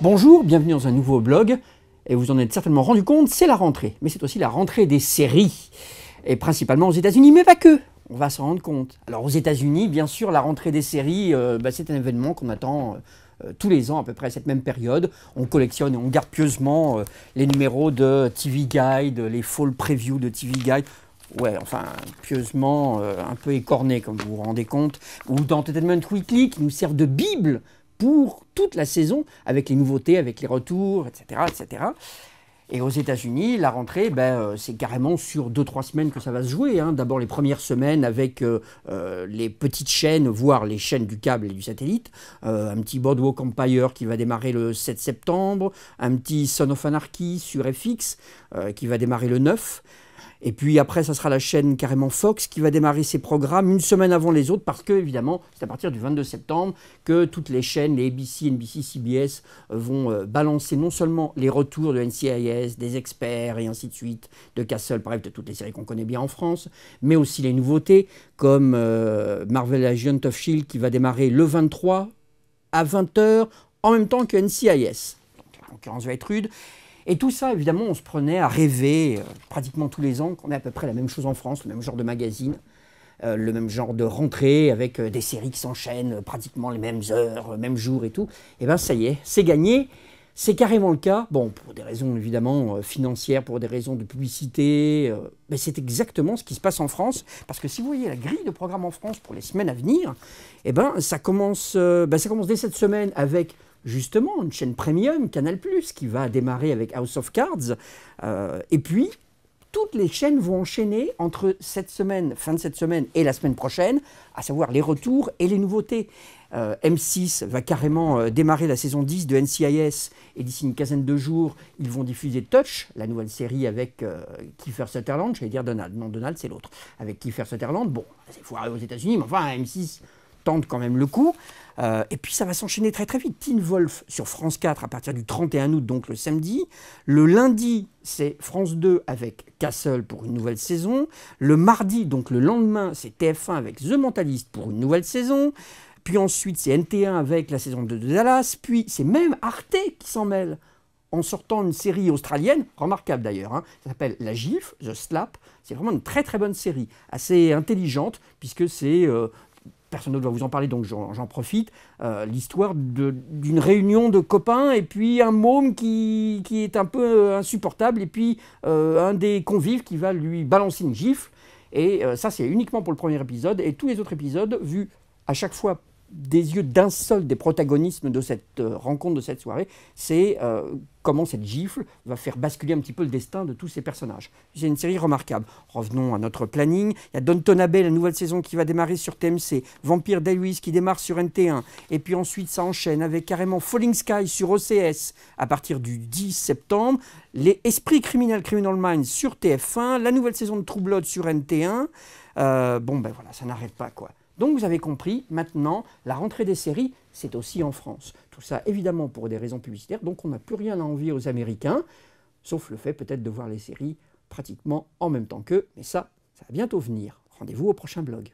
Bonjour, bienvenue dans un nouveau blog. Et vous en êtes certainement rendu compte, c'est la rentrée. Mais c'est aussi la rentrée des séries. Et principalement aux États-Unis, mais pas que. On va s'en rendre compte. Alors aux États-Unis, bien sûr, la rentrée des séries, euh, bah, c'est un événement qu'on attend. Euh, euh, tous les ans à peu près à cette même période. On collectionne et on garde pieusement les numéros de TV Guide, les fall previews de TV Guide. Ouais, enfin, pieusement, un peu écorné, comme vous vous rendez compte. Ou d'Entertainment Weekly, qui nous sert de Bible pour toute la saison, avec les nouveautés, avec les retours, etc. etc. Et aux États-Unis, la rentrée, ben, euh, c'est carrément sur 2-3 semaines que ça va se jouer. Hein. D'abord les premières semaines avec euh, euh, les petites chaînes, voire les chaînes du câble et du satellite. un petit Boardwalk Empire qui va démarrer le 7 septembre. Un petit Son of Anarchy sur FX qui va démarrer le 9. Et puis après, ça sera la chaîne carrément Fox qui va démarrer ses programmes une semaine avant les autres parce que, évidemment, c'est à partir du 22 septembre que toutes les chaînes, les ABC, NBC, CBS, euh, vont euh, balancer non seulement les retours de NCIS, des experts et ainsi de suite, de Castle, bref, de toutes les séries qu'on connaît bien en France, mais aussi les nouveautés comme euh, Marvel Agent of Shield qui va démarrer le 23 à 20h en même temps que NCIS. Donc la concurrence va être rude. Et tout ça, évidemment, on se prenait à rêver euh, pratiquement tous les ans qu'on ait à peu près la même chose en France, le même genre de magazine, euh, le même genre de rentrée avec euh, des séries qui s'enchaînent pratiquement les mêmes heures, les mêmes jours et tout. Et bien ça y est, c'est gagné. C'est carrément le cas, bon, pour des raisons évidemment financières, pour des raisons de publicité, mais c'est exactement ce qui se passe en France, parce que si vous voyez la grille de programme en France pour les semaines à venir, eh ben, ça, commence, ben, ça commence dès cette semaine avec justement une chaîne premium, Canal ⁇ qui va démarrer avec House of Cards. Euh, et puis, toutes les chaînes vont enchaîner entre cette semaine, fin de cette semaine et la semaine prochaine, à savoir les retours et les nouveautés. Euh, M6 va carrément euh, démarrer la saison 10 de NCIS et d'ici une quinzaine de jours, ils vont diffuser Touch, la nouvelle série avec Kiefer Sutherland, je vais dire Donald, non Donald c'est l'autre, avec Kiefer Sutherland, bon, c'est foiré aux États-Unis, mais enfin M6 tente quand même le coup. Euh, et puis ça va s'enchaîner très très vite. Teen Wolf sur France 4 à partir du 31 août, donc le samedi. Le lundi, c'est France 2 avec Castle pour une nouvelle saison. Le mardi, donc le lendemain, c'est TF1 avec The Mentalist pour une nouvelle saison. Puis ensuite, c'est NT1 avec la saison 2 de Dallas. Puis c'est même Arte qui s'en mêle en sortant une série australienne, remarquable d'ailleurs, hein. ça s'appelle La Gif, The Slap. C'est vraiment une très très bonne série, assez intelligente, puisque c'est euh, personne d'autre va vous en parler, donc j'en profite, euh, l'histoire d'une réunion de copains et puis un môme qui, est un peu euh, insupportable et puis euh, un des convives qui va lui balancer une gifle. Et ça, c'est uniquement pour le premier épisode. Et tous les autres épisodes, vus à chaque fois des yeux d'un seul des protagonistes de cette euh, rencontre, de cette soirée, c'est euh, comment cette gifle va faire basculer un petit peu le destin de tous ces personnages. C'est une série remarquable. Revenons à notre planning. Il y a Downton Abbey, la nouvelle saison qui va démarrer sur TMC, Vampire Diaries qui démarre sur NT1, et puis ensuite ça enchaîne avec carrément Falling Sky sur OCS à partir du 10 septembre, les Esprits criminels Criminal Minds sur TF1, la nouvelle saison de True sur NT1, euh, bon, ben voilà, ça n'arrête pas, quoi. Donc vous avez compris, maintenant, la rentrée des séries, c'est aussi en France. Tout ça, évidemment, pour des raisons publicitaires, donc on n'a plus rien à envier aux Américains, sauf le fait peut-être de voir les séries pratiquement en même temps qu'eux, mais ça, ça va bientôt venir. Rendez-vous au prochain blog.